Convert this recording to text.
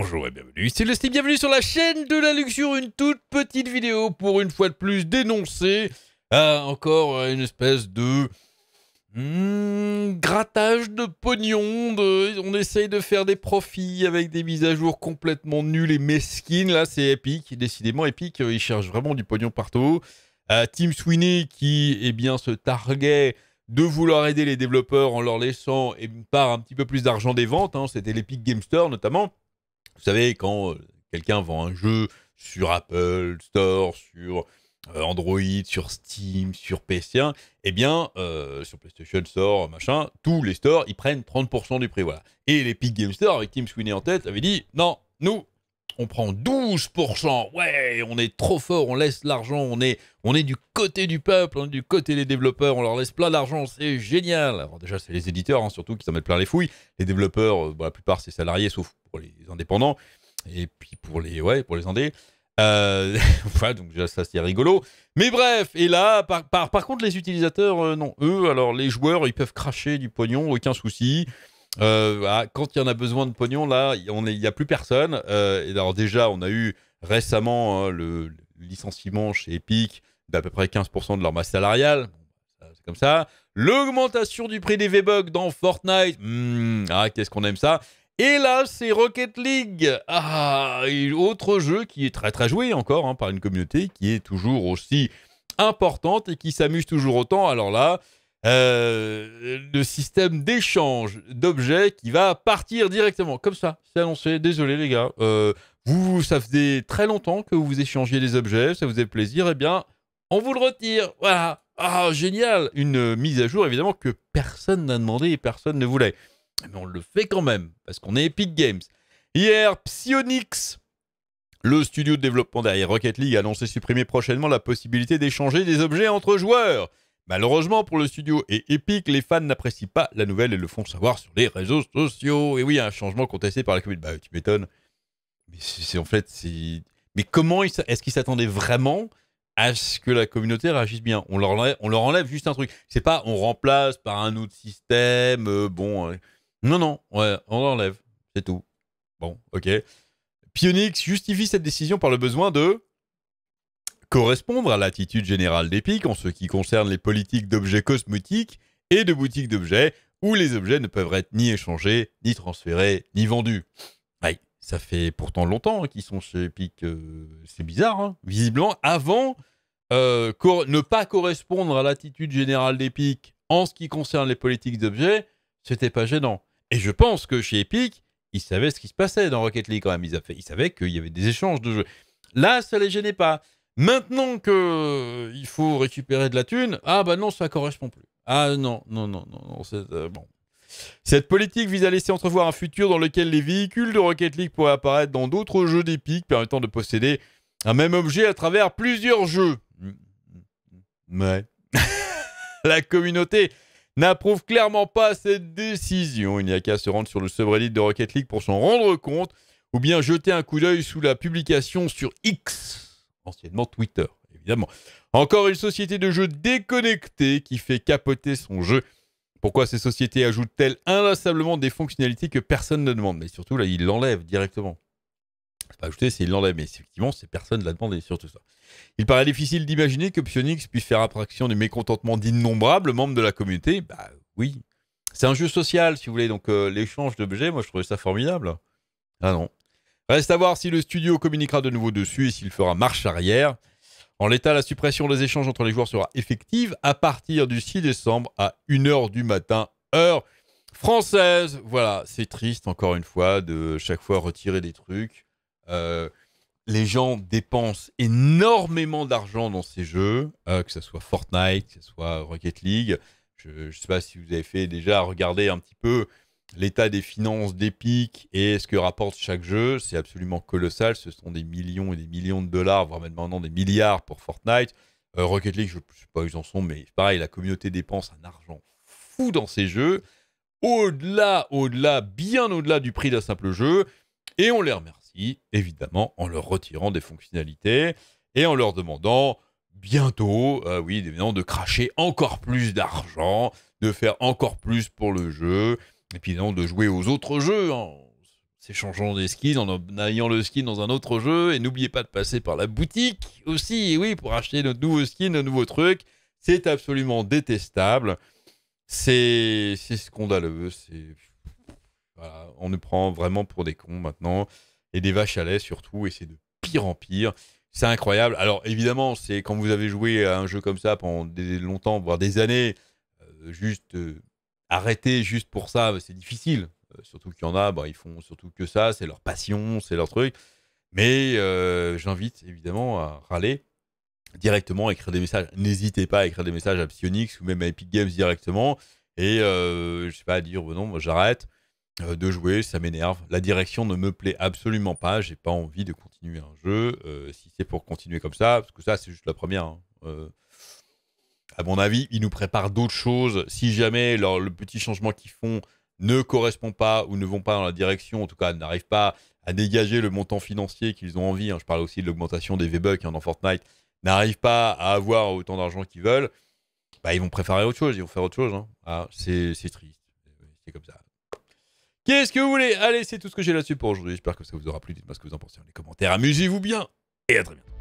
Bonjour et bienvenue, c'est le Steve, bienvenue sur la chaîne de la Luxure, une toute petite vidéo pour une fois de plus dénoncer euh, encore euh, une espèce de hmm, grattage de pognon, on essaye de faire des profits avec des mises à jour complètement nulles et mesquines, là c'est Epic, décidément Epic, ils euh, il cherche vraiment du pognon partout. Euh, Tim Sweeney qui eh bien, se targuait de vouloir aider les développeurs en leur laissant eh, une part un petit peu plus d'argent des ventes, hein, c'était l'Epic Game Store notamment, vous savez, quand euh, quelqu'un vend un jeu sur Apple Store, sur euh, Android, sur Steam, sur PC, 1 eh bien, euh, sur PlayStation Store, machin, tous les stores, ils prennent 30% du prix, voilà. Et l'Epic Game Store, avec Tim Sweeney en tête, avait dit, non, nous, on prend 12%, ouais, on est trop fort, on laisse l'argent, on est, on est du côté du peuple, on est du côté des développeurs, on leur laisse plein d'argent, c'est génial. Alors déjà, c'est les éditeurs, hein, surtout, qui s'en mettent plein les fouilles. Les développeurs, bah, la plupart, c'est salariés, sauf pour les indépendants et puis pour les, ouais, pour les indés. Euh, voilà, donc ça c'est rigolo. Mais bref, et là, par, par, par contre, les utilisateurs, euh, non, eux, alors les joueurs, ils peuvent cracher du pognon, aucun souci. Euh, ah, quand il y en a besoin de pognon, là, il n'y a plus personne. et alors déjà, on a eu récemment hein, le, licenciement chez Epic d'à peu près 15% de leur masse salariale. C'est comme ça. L'augmentation du prix des V-Bucks dans Fortnite. Hmm, ah, qu'est-ce qu'on aime ça. Et là, c'est Rocket League. Ah, autre jeu qui est très très joué encore hein, par une communauté qui est toujours aussi importante et qui s'amuse toujours autant. Alors là, euh, le système d'échange d'objets qui va partir directement comme ça. C'est annoncé. Désolé les gars. Euh, vous, ça faisait très longtemps que vous échangez des objets, ça vous fait plaisir. Eh bien, on vous le retire. Voilà. Ah, génial. Une mise à jour évidemment que personne n'a demandé et personne ne voulait. Mais on le fait quand même, parce qu'on est Epic Games. Hier, Psyonix, le studio de développement derrière Rocket League, a annoncé supprimer prochainement la possibilité d'échanger des objets entre joueurs. Malheureusement pour le studio et Epic, les fans n'apprécient pas la nouvelle et le font savoir sur les réseaux sociaux. Et oui, un changement contesté par la communauté. Bah, tu m'étonnes. Mais c'est en fait, Mais comment est-ce qu'ils s'attendaient vraiment à ce que la communauté réagisse bien on leur, enlève, on leur enlève juste un truc. C'est pas on remplace par un autre système. Euh, bon. Euh, non, non, ouais, on l'enlève, c'est tout. Bon, ok. Pionix justifie cette décision par le besoin de correspondre à l'attitude générale d'Epic en ce qui concerne les politiques d'objets cosmétiques et de boutiques d'objets où les objets ne peuvent être ni échangés, ni transférés, ni vendus. ça fait pourtant longtemps hein, qu'ils sont chez Epic, euh, c'est bizarre, hein. visiblement, avant euh, ne pas correspondre à l'attitude générale d'Epic en ce qui concerne les politiques d'objets, c'était pas gênant. Et je pense que chez Epic, ils savaient ce qui se passait dans Rocket League quand même. Ils, ils savaient qu'il y avait des échanges de jeux. Là, ça ne les gênait pas. Maintenant que euh, il faut récupérer de la thune, ah bah non, ça ne correspond plus. Ah non, non, non, non, non euh, bon. Cette politique vise à laisser entrevoir un futur dans lequel les véhicules de Rocket League pourraient apparaître dans d'autres jeux d'Epic permettant de posséder un même objet à travers plusieurs jeux. Ouais. la communauté n'approuve clairement pas cette décision. Il n'y a qu'à se rendre sur le subreddit de Rocket League pour s'en rendre compte, ou bien jeter un coup d'œil sous la publication sur X, anciennement Twitter, évidemment. Encore une société de jeux déconnectée qui fait capoter son jeu. Pourquoi ces sociétés ajoutent-elles inlassablement des fonctionnalités que personne ne demande Mais surtout, là, ils l'enlèvent directement pas ajouté c'est l'enlève, mais effectivement, personne ne l'a demandé sur tout ça. Il paraît difficile d'imaginer que Pionix puisse faire abstraction du mécontentement d'innombrables membres de la communauté. Bah oui. C'est un jeu social, si vous voulez, donc euh, l'échange d'objets, moi je trouvais ça formidable. Ah non. Reste à voir si le studio communiquera de nouveau dessus et s'il fera marche arrière. En l'état, la suppression des échanges entre les joueurs sera effective à partir du 6 décembre à 1h du matin, heure française. Voilà, c'est triste encore une fois de chaque fois retirer des trucs. Euh, les gens dépensent énormément d'argent dans ces jeux, euh, que ce soit Fortnite, que ce soit Rocket League. Je ne sais pas si vous avez fait déjà regarder un petit peu l'état des finances d'Epic et ce que rapporte chaque jeu. C'est absolument colossal. Ce sont des millions et des millions de dollars, voire même maintenant des milliards pour Fortnite. Euh, Rocket League, je ne sais pas où ils en sont, mais pareil, la communauté dépense un argent fou dans ces jeux, au-delà, au-delà, bien au-delà du prix d'un simple jeu. Et on les remercie évidemment, en leur retirant des fonctionnalités et en leur demandant bientôt, euh, oui, évidemment, de cracher encore plus d'argent, de faire encore plus pour le jeu, et puis non, de jouer aux autres jeux. en s'échangeant des skins, en ayant le skin dans un autre jeu. Et n'oubliez pas de passer par la boutique aussi, oui, pour acheter notre nouveau skin, notre nouveau truc. C'est absolument détestable. C'est scandaleux. C'est on nous prend vraiment pour des cons maintenant et des vaches à lait surtout, et c'est de pire en pire. C'est incroyable. Alors évidemment, c'est quand vous avez joué à un jeu comme ça pendant des, longtemps, voire des années, euh, juste euh, arrêter juste pour ça, c'est difficile. Euh, surtout qu'il y en a, bah, ils font surtout que ça, c'est leur passion, c'est leur truc. Mais j'invite évidemment à râler directement, à écrire des messages. N'hésitez pas à écrire des messages à Psyonix ou même à Epic Games directement. Et je sais pas à dire, bon non, j'arrête euh, de jouer, ça m'énerve. La direction ne me plaît absolument pas. J'ai pas envie de continuer un jeu euh, si c'est pour continuer comme ça, parce que ça, c'est juste la première. Hein. Euh, à mon avis, ils nous préparent d'autres choses. Si jamais le petit changement qu'ils font ne correspond pas ou ne vont pas dans la direction, en tout cas n'arrivent pas à dégager le montant financier qu'ils ont envie, hein, je parle aussi de l'augmentation des V-Bucks en hein, dans Fortnite, n'arrivent pas à avoir autant d'argent qu'ils veulent, bah, ils vont préférer autre chose, ils vont faire autre chose. Ah, c'est triste, c'est comme ça. Qu'est-ce que vous voulez Allez, c'est tout ce que j'ai là-dessus pour aujourd'hui. J'espère que ça vous aura plu. Dites-moi ce que vous en pensez dans les commentaires. Amusez-vous bien et à très bientôt.